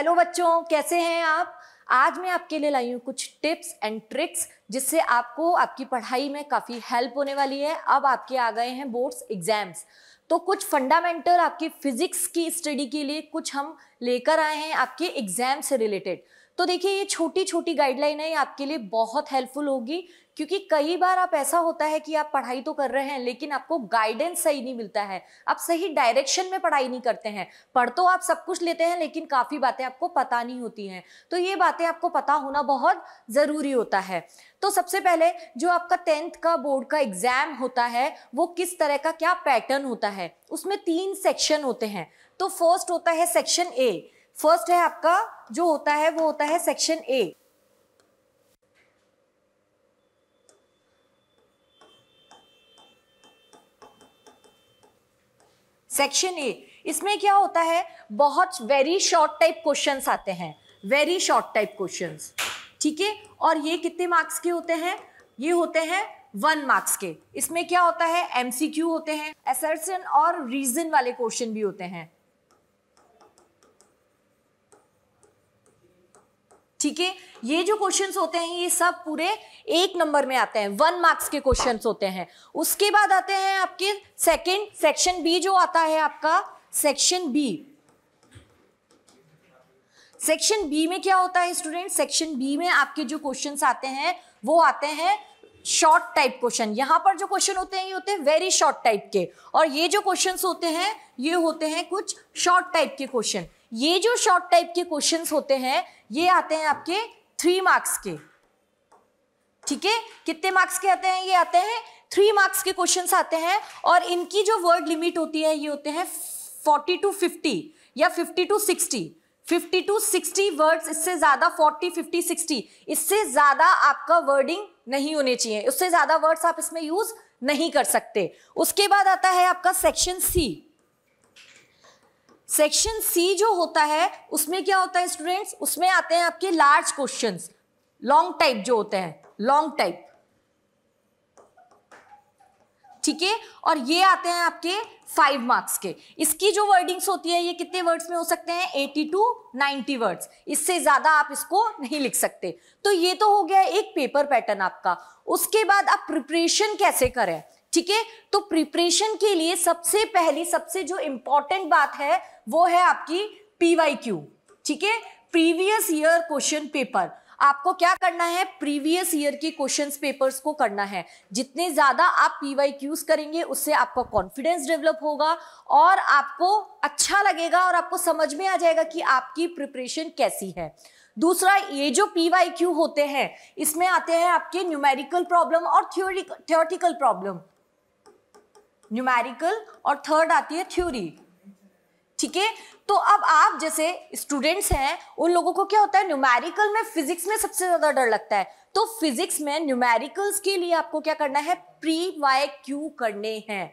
hello बच्चों कैसे हैं आप आज मैं आपके लिए लाई हूँ कुछ टिप्स एंड ट्रिक्स जिससे आपको आपकी पढ़ाई में काफ़ी हेल्प होने वाली है अब आपके आ गए हैं बोर्ड्स एग्जाम्स तो कुछ फंडामेंटल आपकी फिजिक्स की स्टडी के लिए कुछ हम लेकर आए हैं आपके एग्जाम से रिलेटेड तो देखिए ये छोटी छोटी गाइडलाइन है आपके लिए बहुत हेल्पफुल होगी क्योंकि कई बार आप ऐसा होता है कि आप पढ़ाई तो कर रहे हैं लेकिन आपको गाइडेंस सही नहीं मिलता है आप सही डायरेक्शन में पढ़ाई नहीं करते हैं पढ़ तो आप सब कुछ लेते हैं लेकिन काफ़ी बातें आपको पता नहीं होती हैं तो ये बातें आपको पता होना बहुत ज़रूरी होता है तो सबसे पहले जो आपका टेंथ का बोर्ड का एग्ज़ाम होता है वो किस तरह का क्या पैटर्न होता है उसमें तीन सेक्शन होते हैं तो फर्स्ट होता है सेक्शन ए फर्स्ट है आपका जो होता है वो होता है सेक्शन ए सेक्शन ए इसमें क्या होता है बहुत वेरी शॉर्ट टाइप क्वेश्चंस आते हैं वेरी शॉर्ट टाइप क्वेश्चंस ठीक है और ये कितने मार्क्स के होते हैं ये होते हैं वन मार्क्स के इसमें क्या होता है एमसीक्यू होते हैं एसर्सन और रीजन वाले क्वेश्चन भी होते हैं ठीक है ये जो क्वेश्चंस होते हैं ये सब पूरे एक नंबर में आते हैं वन मार्क्स के क्वेश्चंस होते हैं उसके बाद आते हैं आपके सेकंड सेक्शन बी जो आता है आपका सेक्शन बी सेक्शन बी में क्या होता है स्टूडेंट सेक्शन बी में आपके जो क्वेश्चंस आते हैं वो आते हैं शॉर्ट टाइप क्वेश्चन यहां पर जो क्वेश्चन होते हैं ये होते हैं वेरी शॉर्ट टाइप के और ये जो क्वेश्चन होते हैं ये होते हैं कुछ शॉर्ट टाइप के क्वेश्चन ये जो शॉर्ट टाइप के क्वेश्चंस होते हैं ये आते हैं आपके थ्री मार्क्स के ठीक है कितने मार्क्स के आते हैं ये आते हैं थ्री मार्क्स के क्वेश्चन आते हैं और इनकी जो वर्ड लिमिट होती है ये होते हैं फोर्टी टू फिफ्टी या fifty to sixty fifty to sixty words इससे ज्यादा फोर्टी फिफ्टी सिक्सटी इससे ज्यादा आपका वर्डिंग नहीं होने चाहिए उससे ज्यादा वर्ड्स आप इसमें यूज नहीं कर सकते उसके बाद आता है आपका सेक्शन सी सेक्शन सी जो होता है उसमें क्या होता है स्टूडेंट्स उसमें आते हैं आपके लार्ज क्वेश्चन लॉन्ग टाइप जो होते हैं लॉन्ग टाइप ठीक है और ये आते हैं आपके फाइव मार्क्स के इसकी जो वर्डिंग्स होती है ये कितने वर्ड्स में हो सकते हैं एटी टू नाइनटी वर्ड्स इससे ज़्यादा आप इसको नहीं लिख सकते तो ये तो हो गया एक पेपर पैटर्न आपका उसके बाद आप प्रिपरेशन कैसे करें ठीक है तो प्रिपरेशन के लिए सबसे पहली सबसे जो इंपॉर्टेंट बात है वो है आपकी पीवाई क्यू ठीक है प्रीवियस ईयर क्वेश्चन पेपर आपको क्या करना है प्रीवियस ईयर के क्वेश्चंस पेपर्स को करना है जितने ज़्यादा आप पीवाई क्यूज करेंगे उससे आपका कॉन्फिडेंस डेवलप होगा और आपको अच्छा लगेगा और आपको समझ में आ जाएगा कि आपकी प्रिपरेशन कैसी है दूसरा ये जो पीवाई क्यू होते हैं इसमें आते हैं आपके न्यूमेरिकल प्रॉब्लम और थ्योरिटिकल प्रॉब्लम न्यूमेरिकल और थर्ड आती है थ्योरी ठीक है तो अब आप जैसे स्टूडेंट्स हैं उन लोगों को क्या होता है न्यूमेरिकल में फिजिक्स में सबसे ज्यादा डर लगता है तो फिजिक्स में न्यूमेरिकल्स के लिए आपको क्या करना है प्री वाई क्यू करने हैं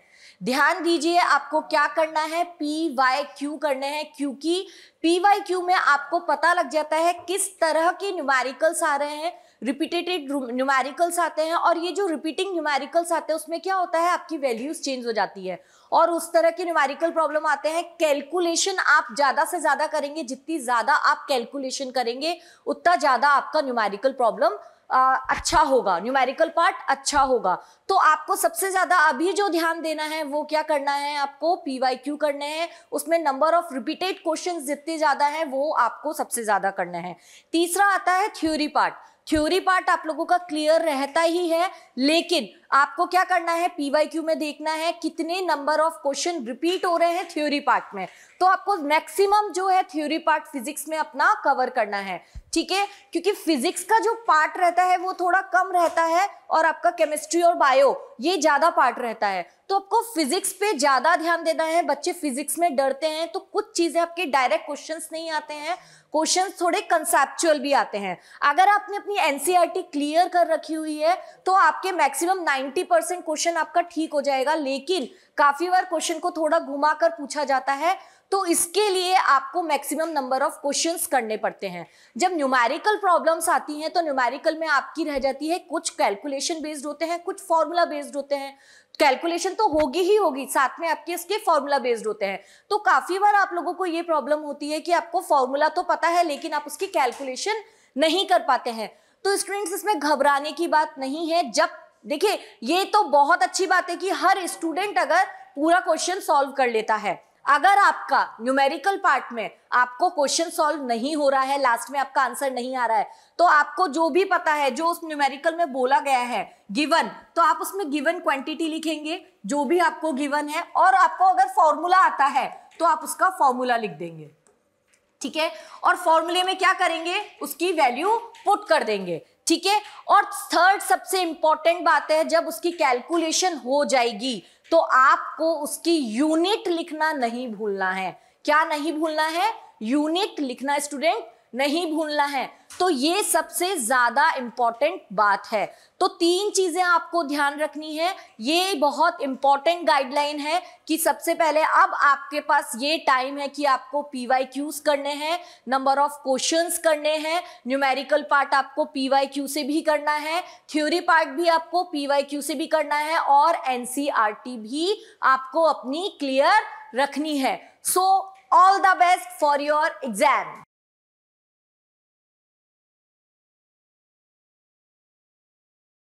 ध्यान दीजिए आपको क्या करना है पी वाई क्यू करने हैं क्योंकि पी वाई क्यू में आपको पता लग जाता है किस तरह के न्यूमेरिकल्स आ रहे हैं रिपीटेटेड न्यूमेरिकल्स आते हैं और ये जो रिपीटिंग न्यूमेरिकल्स आते हैं उसमें क्या होता है आपकी वैल्यूज चेंज हो जाती है और उस तरह के न्यूमेरिकल प्रॉब्लम आते हैं कैलकुलेशन आप ज़्यादा से ज़्यादा करेंगे जितनी ज़्यादा आप कैलकुलेशन करेंगे उतना ज़्यादा आपका न्यूमेरिकल प्रॉब्लम आ, अच्छा होगा न्यूमेरिकल पार्ट अच्छा होगा तो आपको सबसे ज्यादा अभी जो ध्यान देना है वो क्या करना है आपको क्यू करने हैं उसमें नंबर ऑफ रिपीटेड क्वेश्चन जितने ज्यादा है वो आपको सबसे ज्यादा करना है तीसरा आता है थ्योरी पार्ट थ्योरी पार्ट आप लोगों का क्लियर रहता ही है लेकिन आपको क्या करना है पीवाईक्यू में देखना है कितने नंबर ऑफ क्वेश्चन रिपीट हो रहे हैं थ्योरी पार्ट में तो आपको मैक्सिमम जो है थ्योरी पार्ट फिजिक्स में अपना कवर करना है ठीक है क्योंकि फिजिक्स का जो पार्ट रहता है वो थोड़ा कम रहता है और आपका केमिस्ट्री और बायो ये ज्यादा पार्ट रहता है तो आपको फिजिक्स पे ज्यादा ध्यान देना है बच्चे फिजिक्स में डरते हैं तो कुछ चीजें आपके डायरेक्ट क्वेश्चंस नहीं आते हैं क्वेश्चंस थोड़े कंसेप्चुअल भी आते हैं अगर आपने अपनी एनसीईआरटी क्लियर e कर रखी हुई है तो आपके मैक्सिमम 90 परसेंट क्वेश्चन आपका ठीक हो जाएगा लेकिन काफी बार क्वेश्चन को थोड़ा घुमाकर पूछा जाता है तो इसके लिए आपको मैक्सिमम नंबर ऑफ क्वेश्चंस करने पड़ते हैं जब न्यूमेरिकल प्रॉब्लम्स आती हैं तो न्यूमेरिकल में आपकी रह जाती है कुछ कैलकुलेशन बेस्ड होते हैं कुछ फॉर्मूला बेस्ड होते हैं कैलकुलेशन तो होगी ही होगी साथ में आपके इसके फॉर्मूला बेस्ड होते हैं तो काफी बार आप लोगों को ये प्रॉब्लम होती है कि आपको फॉर्मूला तो पता है लेकिन आप उसकी कैलकुलेशन नहीं कर पाते हैं तो स्टूडेंट्स इसमें घबराने की बात नहीं है जब देखिए ये तो बहुत अच्छी बात है कि हर स्टूडेंट अगर पूरा क्वेश्चन सॉल्व कर लेता है अगर आपका न्यूमेरिकल पार्ट में आपको क्वेश्चन सॉल्व नहीं हो रहा है लास्ट में आपका आंसर नहीं आ रहा है तो आपको जो भी पता है जो उस न्यूमेरिकल में बोला गया है गिवन तो आप उसमें गिवन क्वांटिटी लिखेंगे जो भी आपको गिवन है और आपको अगर फॉर्मूला आता है तो आप उसका फॉर्मूला लिख देंगे ठीक है और फॉर्मूले में क्या करेंगे उसकी वैल्यू पुट कर देंगे ठीक है और थर्ड सबसे इंपॉर्टेंट बात है जब उसकी कैलकुलेशन हो जाएगी तो आपको उसकी यूनिट लिखना नहीं भूलना है क्या नहीं भूलना है यूनिट लिखना स्टूडेंट नहीं भूलना है तो ये सबसे ज़्यादा इम्पॉर्टेंट बात है तो तीन चीज़ें आपको ध्यान रखनी है ये बहुत इंपॉर्टेंट गाइडलाइन है कि सबसे पहले अब आपके पास ये टाइम है कि आपको पी वाई क्यूज करने हैं नंबर ऑफ क्वेश्चन करने हैं न्यूमेरिकल पार्ट आपको पी वाई क्यू से भी करना है थ्योरी पार्ट भी आपको पी वाई क्यू से भी करना है और एन सी आर टी भी आपको अपनी क्लियर रखनी है so all the best for your exam